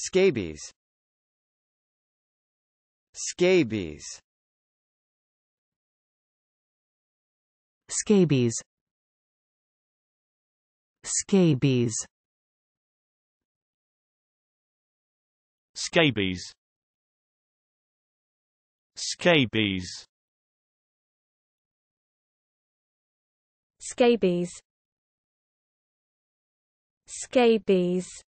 Scabies Scabies Scabies Scabies Scabies Scabies Scabies Scabies